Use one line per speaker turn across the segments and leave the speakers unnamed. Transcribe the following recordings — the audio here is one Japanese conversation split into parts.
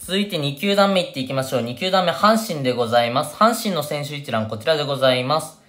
続いて2球団目いっていきましょう。2球団目、阪神でございます。阪神の選手一覧、こちらでございます。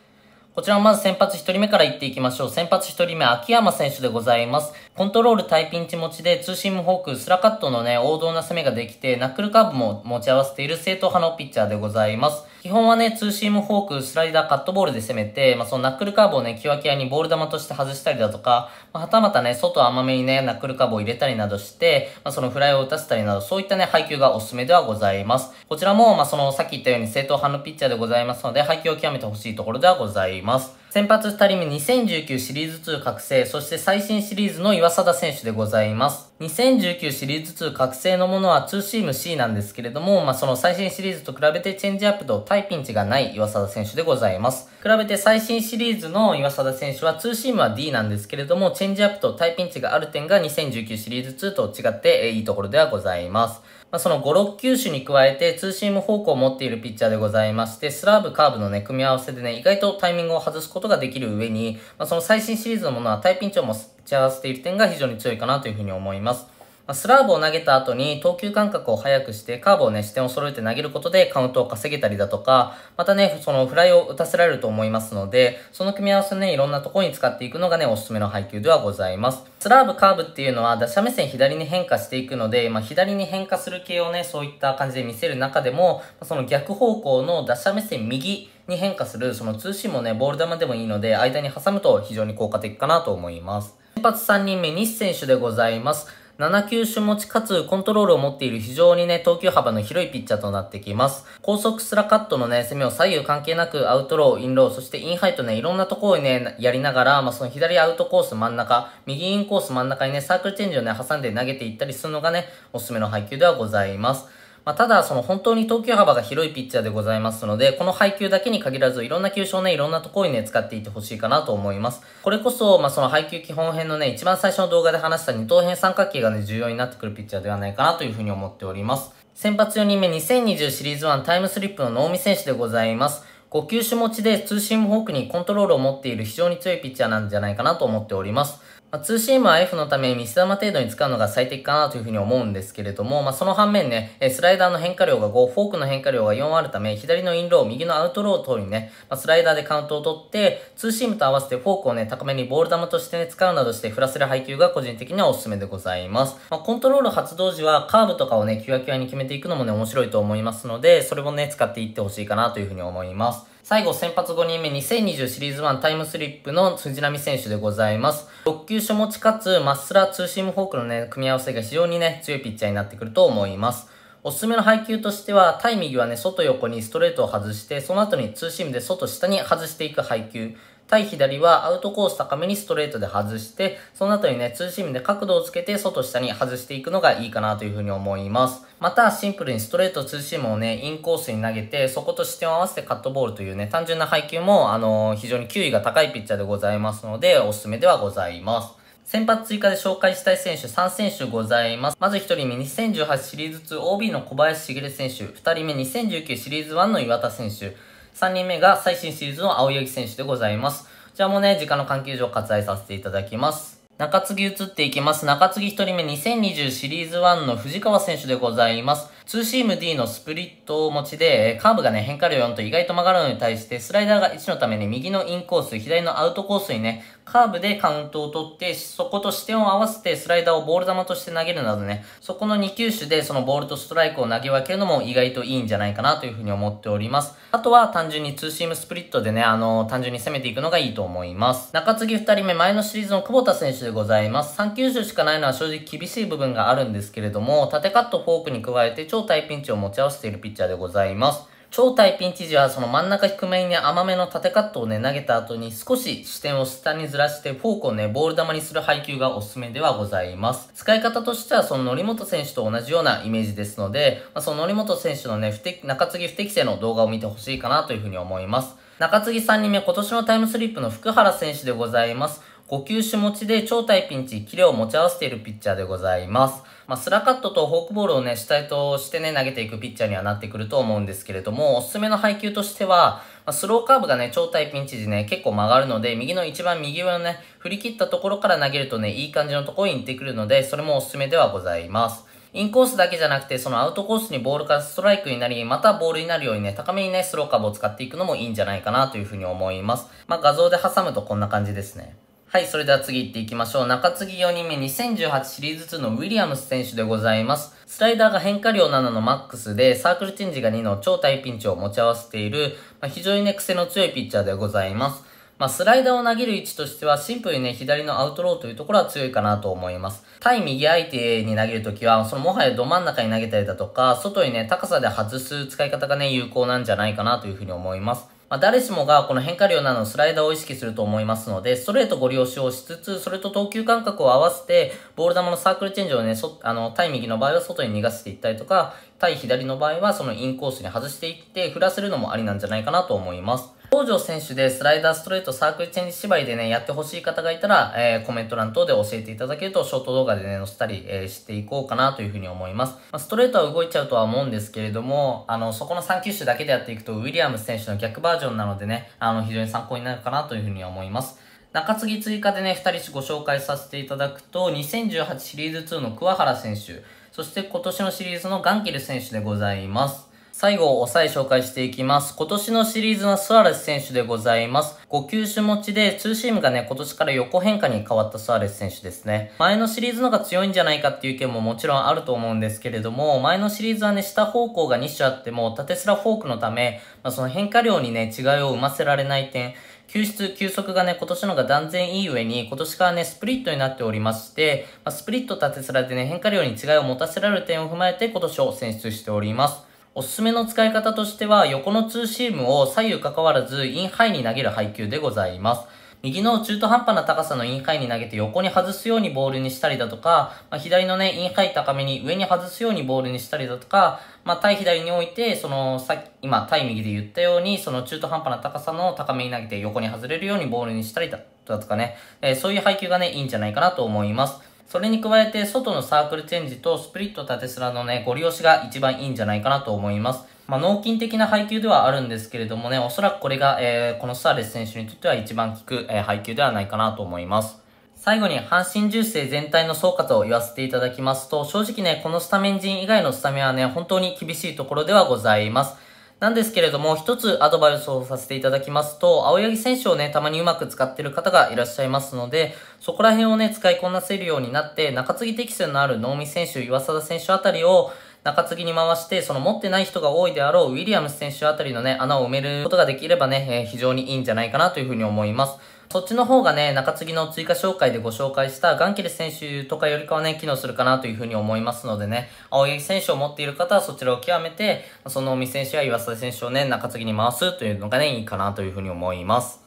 こちらもまず先発1人目からいっていきましょう。先発1人目、秋山選手でございます。コントロールタイピンチ持ちで、ツーシームフォーク、スラカットのね、王道な攻めができて、ナックルカーブも持ち合わせている正統派のピッチャーでございます。基本はね、ツーシーム、フォーク、スライダー、カットボールで攻めて、まあ、そのナックルカーブをね、キワキワにボール球として外したりだとか、まあ、はたまたね、外甘めにね、ナックルカーブを入れたりなどして、まあ、そのフライを打たせたりなど、そういったね、配球がおすすめではございます。こちらも、まあ、その、さっき言ったように正当派のピッチャーでございますので、配球を極めてほしいところではございます。先発2人目2019シリーズ2覚醒、そして最新シリーズの岩貞選手でございます。2019シリーズ2覚醒のものは2シーム C なんですけれども、まあ、その最新シリーズと比べてチェンジアップとタイピンチがない岩貞選手でございます。比べて最新シリーズの岩貞選手は2シームは D なんですけれども、チェンジアップとタイピンチがある点が2019シリーズ2と違っていいところではございます。まあ、その5、6球種に加えて、ツーシーム方向を持っているピッチャーでございまして、スラーブ、カーブのね、組み合わせでね、意外とタイミングを外すことができる上に、まあ、その最新シリーズのものはタイピンチを持ち合わせている点が非常に強いかなというふうに思います。スラーブを投げた後に投球間隔を速くして、カーブをね、視点を揃えて投げることでカウントを稼げたりだとか、またね、そのフライを打たせられると思いますので、その組み合わせね、いろんなところに使っていくのがね、おすすめの配球ではございます。スラーブ、カーブっていうのは、打者目線左に変化していくので、まあ、左に変化する系をね、そういった感じで見せる中でも、その逆方向の打者目線右、に変化する、そのツーシームね、ボール球でもいいので、間に挟むと非常に効果的かなと思います。先発3人目、西選手でございます。7球種持ちかつコントロールを持っている非常にね、投球幅の広いピッチャーとなってきます。高速スラカットのね、攻めを左右関係なくアウトロー、インロー、そしてインハイとね、いろんなところにね、やりながら、まあ、その左アウトコース真ん中、右インコース真ん中にね、サークルチェンジをね、挟んで投げていったりするのがね、おすすめの配球ではございます。まあ、ただ、その本当に投球幅が広いピッチャーでございますので、この配球だけに限らず、いろんな球種をね、いろんなところにね、使っていってほしいかなと思います。これこそ、まあ、その配球基本編のね、一番最初の動画で話した二等辺三角形がね、重要になってくるピッチャーではないかなというふうに思っております。先発4人目2020シリーズ1タイムスリップの能見選手でございます。5球種持ちでツーシームフォークにコントロールを持っている非常に強いピッチャーなんじゃないかなと思っております。まあ、2CM は F のため見せ玉程度に使うのが最適かなというふうに思うんですけれども、まあ、その反面ね、スライダーの変化量が5、フォークの変化量が4あるため、左のインロー、右のアウトローりにね、まあ、スライダーでカウントを取って、通信 m と合わせてフォークをね、高めにボール球として、ね、使うなどして振らせる配球が個人的にはおすすめでございます。まあ、コントロール発動時はカーブとかをね、キュアキュアに決めていくのもね、面白いと思いますので、それもね、使っていってほしいかなというふうに思います。最後、先発5人目、2020シリーズ1タイムスリップの辻波選手でございます。6球種持ちかつ、まっすらツーシームフォークのね、組み合わせが非常にね、強いピッチャーになってくると思います。おすすめの配球としては、対右はね、外横にストレートを外して、その後にツーシームで外下に外していく配球。対左はアウトコース高めにストレートで外して、その後にね、ツーシームで角度をつけて外下に外していくのがいいかなというふうに思います。また、シンプルにストレートツーシームをね、インコースに投げて、そこと視点を合わせてカットボールというね、単純な配球も、あのー、非常に球威が高いピッチャーでございますので、おすすめではございます。先発追加で紹介したい選手3選手ございます。まず1人目2018シリーズ2 OB の小林茂選手、2人目2019シリーズ1の岩田選手、3人目が最新シリーズの青柳選手でございます。こちらもね、時間の関係上割愛させていただきます。中継ぎ移っていきます。中継ぎ1人目2020シリーズ1の藤川選手でございます。2シーム D のスプリットを持ちで、カーブがね、変化量4と意外と曲がるのに対して、スライダーが1のために右のインコース、左のアウトコースにね、カーブでカウントを取って、そこと視点を合わせてスライダーをボール球として投げるなどね、そこの2球種でそのボールとストライクを投げ分けるのも意外といいんじゃないかなというふうに思っております。あとは単純に2シームスプリットでね、あのー、単純に攻めていくのがいいと思います。中継ぎ2人目、前のシリーズの久保田選手でございます。3球種しかないのは正直厳しい部分があるんですけれども、縦カットフォークに加えて超大ピンチを持ち合わせているピッチャーでございます。超大ピンチ時はその真ん中低めに甘めの縦カットをね、投げた後に少し視点を下にずらしてフォークをね、ボール球にする配球がおすすめではございます。使い方としてはその則本選手と同じようなイメージですので、まあ、その則本選手のね、不適、中継ぎ不適正の動画を見てほしいかなというふうに思います。中継ぎ3人目、今年のタイムスリップの福原選手でございます。5球種持ちで超体ピンチ、キレを持ち合わせているピッチャーでございます。まあ、スラカットとフォークボールをね、主体としてね、投げていくピッチャーにはなってくると思うんですけれども、おすすめの配球としては、まあ、スローカーブがね、超体ピンチ時ね、結構曲がるので、右の一番右上のね、振り切ったところから投げるとね、いい感じのところに行ってくるので、それもおすすめではございます。インコースだけじゃなくて、そのアウトコースにボールからストライクになり、またボールになるようにね、高めにね、スローカーブを使っていくのもいいんじゃないかなというふうに思います。まあ、画像で挟むとこんな感じですね。はい、それでは次行っていきましょう。中継ぎ4人目、2018シリーズ2のウィリアムス選手でございます。スライダーが変化量7のマックスで、サークルチェンジが2の超大ピンチを持ち合わせている、まあ、非常にね、癖の強いピッチャーでございます。まあ、スライダーを投げる位置としては、シンプルにね、左のアウトローというところは強いかなと思います。対右相手に投げるときは、そのもはやど真ん中に投げたりだとか、外にね、高さで外す使い方がね、有効なんじゃないかなというふうに思います。まあ、誰しもがこの変化量などのスライダーを意識すると思いますので、ストレートご利用しうしつつ、それと投球間隔を合わせて、ボール球のサークルチェンジをね、そあの、対右の場合は外に逃がしていったりとか、対左の場合はそのインコースに外していって、振らせるのもありなんじゃないかなと思います。北条選手でスライダー、ストレート、サークルチェンジ芝居でね、やってほしい方がいたら、えー、コメント欄等で教えていただけると、ショート動画でね、載せたり、えー、していこうかなというふうに思います。まあ、ストレートは動いちゃうとは思うんですけれども、あの、そこの3球種だけでやっていくと、ウィリアム選手の逆バージョンなのでね、あの、非常に参考になるかなというふうに思います。中継ぎ追加でね、2人ご紹介させていただくと、2018シリーズ2の桑原選手、そして今年のシリーズのガンケル選手でございます。最後、抑え紹介していきます。今年のシリーズはスアレス選手でございます。5球種持ちで、ツーシームがね、今年から横変化に変わったスアレス選手ですね。前のシリーズの方が強いんじゃないかっていう意見ももちろんあると思うんですけれども、前のシリーズはね、下方向が2種あっても、縦すらフォークのため、まあ、その変化量にね、違いを生ませられない点、球質、球速がね、今年のが断然いい上に、今年からね、スプリットになっておりまして、まあ、スプリット縦すらでね、変化量に違いを持たせられる点を踏まえて、今年を選出しております。おすすめの使い方としては、横のツーシームを左右関わらずインハイに投げる配球でございます。右の中途半端な高さのインハイに投げて横に外すようにボールにしたりだとか、まあ、左のね、インハイ高めに上に外すようにボールにしたりだとか、まあ、対左において、その、さ今、対右で言ったように、その中途半端な高さの高めに投げて横に外れるようにボールにしたりだとかね、えー、そういう配球がね、いいんじゃないかなと思います。それに加えて、外のサークルチェンジとスプリット縦スラのね、ご利用しが一番いいんじゃないかなと思います。まあ、納金的な配球ではあるんですけれどもね、おそらくこれが、えー、このスターレス選手にとっては一番効く、えー、配球ではないかなと思います。最後に、阪神重生全体の総括を言わせていただきますと、正直ね、このスタメン陣以外のスタメンはね、本当に厳しいところではございます。なんですけれども、一つアドバイスをさせていただきますと、青柳選手をね、たまにうまく使ってる方がいらっしゃいますので、そこら辺をね、使いこなせるようになって、中継ぎ適性のある能見選手、岩貞選手あたりを、中継ぎに回して、その持ってない人が多いであろうウィリアムス選手あたりのね、穴を埋めることができればね、えー、非常にいいんじゃないかなというふうに思います。そっちの方がね、中継ぎの追加紹介でご紹介したガンケル選手とかよりかはね、機能するかなというふうに思いますのでね、青柳選手を持っている方はそちらを極めて、その三選手や岩佐選手をね、中継ぎに回すというのがね、いいかなというふうに思います。